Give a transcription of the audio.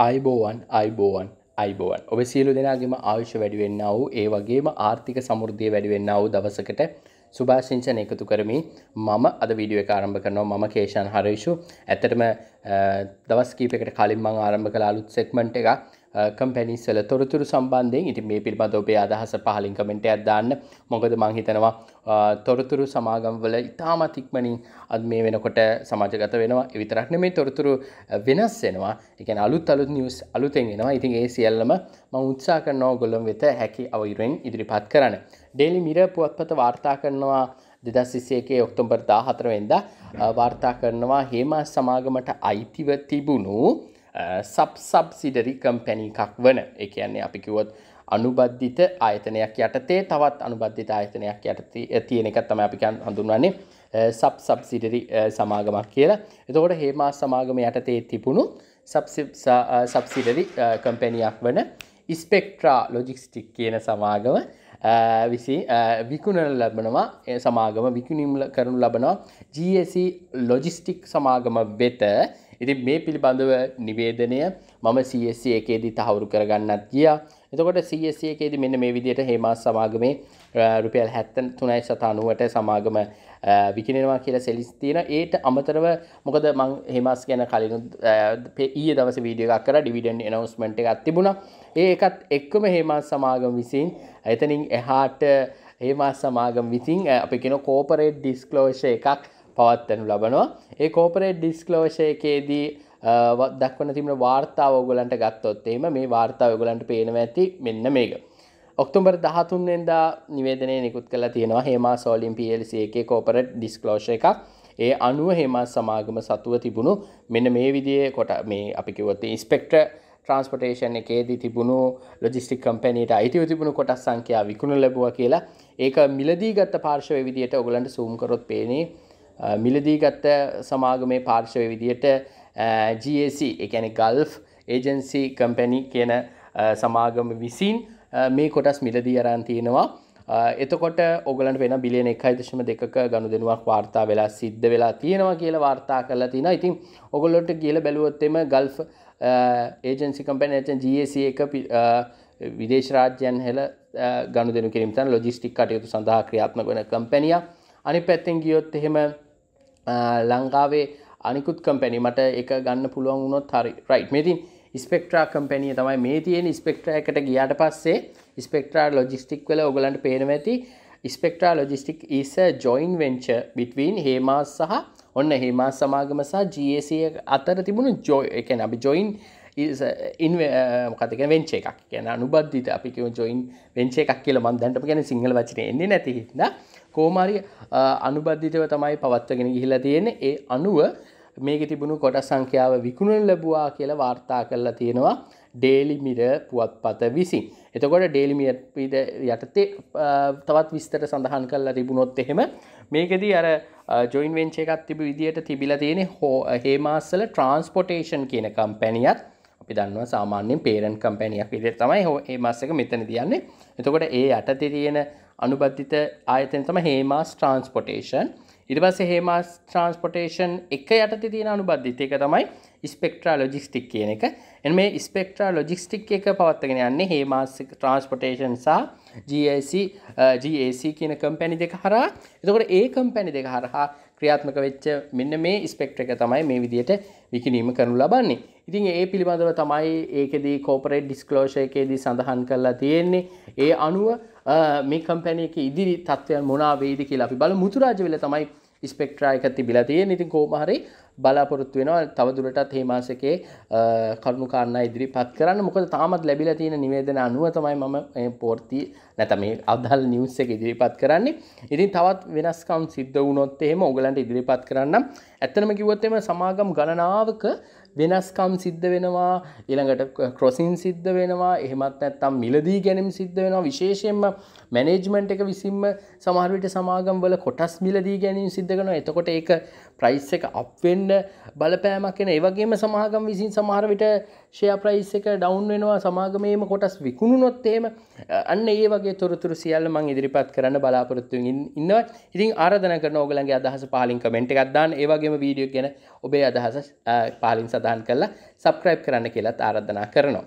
අයිබෝවන් අයිබෝවන් අයිබෝවන් ඔබ සියලු දෙනාගේම ආයුෂ වැඩිවෙන්න වූ ඒ වගේම ආර්ථික සමෘද්ධිය වැඩිවෙන්න වූ දවසකට සුභාශංචන එකතු කරමි මම අද වීඩියෝ ආරම්භ කරනවා මම කේෂන් හරේෂු ඇතරම දවස් කීපකට කලින් මං ආරම්භ කළ අලුත් සෙක්මන්ට් එකක් කම්පැනිස්සල uh, තොරතුරු සම්බන්ධයෙන් ඉති මේ පිල්බඳ ඔබේ අදහස පහලින් කමෙන්ට අදදාන්න මොකද මංහිතනවා uh, තොරතුරු සමාගම්වල ඉතාමතික්මනින් අද මේ වෙනකොට සමාජගත වෙනවා විතරක්න මේ තොරතුරු uh, වෙනස් වෙනවා එකන අලුත් අලුත් නිියස් අලුතෙන් වෙනවා ඉතින් ඒ සියල්ලම ම උත්සා කරනෝ ගොලම් වෙත හැකි අවුරුවෙන් ඉදිරිපත් කරන්න. ඩෙලි මිර පුවත්පත වාර්තා කරනවා දෙදස්සිසේකේ ඔක්තුම්බර් දා හතරවෙන්ද වාර්තා කරනවා හේමා සමාගමට අයිතිව තිබුණු සබ් සබ්සිඩරි කම්පැනී එකක් වන එකන්නේ අපි කිවොත් අනුබද්ධිත ආයතනයක් යටතේ තවත් අනුබද්ධිත ආයතනයක් යට තියෙන එකත් තම අපිකන් හඳුන්වන්නේ සබ් uh, සබ්සිඩරි uh, සමාගමක් කියලා එතකොට හේමා සමාගම යටතේ තිබුණු සබ්සිඩරි කම්පැනියක් uh, වන ඉස්පෙක්ට්‍රා ලොජික්ස්ටික් කියන සමාගම විසි විකුණන ලබනවා සමාගම විකුණීම් කරනු ලබනවා GSC ලොජිස්ටික් සමාගම වෙත ඉති මේ පිළිබඳව නිවේදනය මම CSC e එකේදී තහවුරු කරගන්නත් ගියා එතකොට CSC e එකේදී මෙන්න මේ විදියට හේමා සමාගමේ රුපියල් හැත්තන් තුනයි සතානුවට සමාගම විකිනෙනවා කියලා සෙලිස් තියෙන ඒට අමතරව මොකද මං හෙමස් ගැන කලින් ඊය දවස වීඩිය එකක් කර ඩිවිඩන් එනවස්මට එකක් තිබුණා ඒ එකත් එක්කම හේමා සමාගම විසින් එතනින් එහාට ඒමා සමාගම් විසින් අපි කෙන කෝපරේට් ඩිස්කලෝෂ එකක් පවත්වනු ලබනවා ඒ කෝපරේට් ඩිස්කලෝෂයකයේදී දක්වන තිබන වාර්තාව ඔගලන්ට ගත්තොත්තේම මේ වාර්තාව ගොලන්ට පේනව ඇති මෙන්න මේක. ඔක්තුම්බර් දහතුන්ෙන්දා නිවේදනය නිකුත් කළ තියෙනවා හෙමා සෝලිම් පLC එක කෝපරට් ඩිස්කලෝෂ එකක් ඒ අනුව හෙමා සමාගම සතුව තිබුණු මෙන්න මේ විදිේ කොට මේ අපිකිවොත් ඉස්පෙක්ට්‍ර ට්‍රන්ස්පටේෂන් එකේදී තිබුණු ලොජිස්ටික් කම්පැනීට අයිතිව තිබුණු කොට සංඛ්‍යා විකුණ ලැබුව කියලා ඒක මිලදී ගත්ත පාර්ශවය විදියට ඔගලන්ට සූම් කරොත් පේනේ මිලදී ගත්ත සමාගමේ පාර්ශවය විදියට GAC එකැන ගල්ෆ් ඒජන්සි කම්පැනි කියන සමාගම විසින් මේ කොටස් මිලදී අරන් තියෙනවා එතකොට ඔගලන් වෙන බිලියන එකයි දශම දෙක ගණු දෙනුවක් වාර්තා වෙලා සිද්ධ වෙලා තියෙනවා කියල වාර්තා කරලා තින ඉතින් ඔගොල්ලොට කියල බැලුවොත්තෙම ගල්් ඒජන්සි කම්පැන ඇචන් ජස එක විදේශ රාජ්‍යයන් හෙල ගණු දෙනු කිරීමතන් ලොජිස්ටික් කටයුතු සඳහා ක්‍රියාත්ම වන කම්පැනිය අනි පැත්තෙන් ගියොත් එහෙම ලංකාවේ අනිකුත් කම්පැනි මට එක ගන්න පුළුවන් වුණොත් හරි රයි් මේතින් ස්පෙක්ට්‍රා කම්පැනිය තමයි මේ තියෙන ස්පෙක්ට්‍රා එකට ගියාට පස්සේ ස්පෙක්ට්‍රා ලොජිස්ටික් වල ඔගලන්ට පේනව ඇති ස්පෙක්ට්‍රා ලොජිස්ටික් ඊස ජොයින් වෙන්ච බිටවීන් හේමස් සහ ඔන්න හේමා සමාගම සහ ජසිය අතර තිබුණු ජෝ එක අපි ජොයින් ඉන්කතික වෙන්චේ එකක් කියන අනුබද්ධිත අපිකව ජොයින් වෙන්චේ එකක් කියල මන්දැන්ටම ගැන සිංහල වචන එන්නේ නැතිහිද කෝමාරි අනුබද්ධිතව තමයි පවත්වගෙන ගිහිලා තියෙන ඒ අනුව මේක තිබුණු කොට සංඛ්‍යාව විකුණන් ලැබවා කියලා වාර්තා කරලා තියෙනවා ඩේලිමිර පුවත්පත විසින්. එතකොට ඩේලිමිය යටතේ තවත් විස්තර සඳහන් කරලා තිබුණොත් එහෙම මේකෙදී අර ජොයින් වෙන්ච එකක් තිබ විදිහට තිබිලා තියෙන හෝ හේමාස්සල ට්‍රන්ස්පොටේෂන් කියන කම්පැනියත් අපි දන්නවා සාමාන්‍යෙන් පේරන් කම්පැනියක් විදිහට තමයි හෝ හේමාස්සක මෙතන තියන්නේ. එතකොට ඒ යටතේ තියෙන අනුබද්ධිත ආයතන තම හේමාස් ට්‍රන්ස්පොටේෂන් ඉරිවස හේමාස් ට්‍රන්ස්පොටේෂන් එක යට තියෙන අනුබද්ධිතයක තමයි ස්පෙක්ට්‍රා ලොජිස්ටික් කියන එක එන් මේ ස්පෙක්ට්‍රා ලොජිස්ටික් එක පවත්වගෙන යන්නේ හේමාස් ට්‍රන්ස්පොටේෂන් සහ කියන කම්පැනි දෙක හරා එතකොට ඒ කම්පැනි දෙක හරහා ක්‍රියාත්මක වෙච්ච මෙන්න මේ ස්පෙක්ට්‍ර එක තමයි මේ විදියට විකිනීම කරනු ලබන්නේ ඉතින් ඒ පිළිබඳව තමයි ඒකෙදී කෝපරේට් ඩිස්කලෝෂයකේදී සඳහන් කරලා තියෙන්නේ ඒ අනුව මේ කම්පැනය එක ඉදිරි තත්වයන් මොනා වේද කියලා අපි බල මුතුරාජ වෙල තමයි ස්පෙක්ට්‍රා එක තිබිලා තියෙන ඉතින් කෝමහරි බලාපොරොත්තු වෙනවා තවදුරටත් හේමාසකේ කරුණුකාරණ ඉදිරි පත් කරන්න මොකද තාමත් ලැබිල තියෙන නිවේදන අනුව තමයි මම පෝර්ති නැත මේ අදල් නිවස් එක ඉදිරිපත් කරන්නේ ඉතින් තවත් වෙනස්කම් සිද්ධ වුණොත් එහෙම ඔගලන්ට ඉදිරිපත් කරන්න ඇත්තනම කිවොත්තෙම සමාගම් ගණනාවක වෙනස්කම් සිද්ධ වෙනවා ඊළඟට ක්‍රොසින් සිද්ධ වෙනවා එහෙමත් නැත්තම් මිලදී ගැනීම සිද්ධ වෙනවා විශේෂයෙන්ම මැනේජ්මන්ට් එක විසින්ම සමහර විට සමාගම් වල කොටස් මිලදී ගැනීම සිද්ධ කරනවා එතකොට ඒක ප්‍රයිස් එක අප් වෙන්න දෙන්න බලපෑමක් එන ඒවගේම සමාගම් විසින් සමහරවිට ෂය ප්‍රයිස් එක ඩවුන් වෙනවා සමාගමේම කොටස් විකුණුනොත් එහෙම අන්න ඒ වගේ තොරතුරු සියල්ල මං ඉදිරිපත් කරන්න බලාපොරොත්තුවෙන් ඉන්නවා ඉතින් ආරාධනා කරන ඕගලන්ගේ අදහස පහලින් කමෙන්ට් එකක් දාන්න ඒ වගේම වීඩියෝ ගැන ඔබේ අදහස පහලින් සඳහන් කරලා සබ්ස්ක්‍රයිබ් කරන්න කියලත් ආරාධනා කරනවා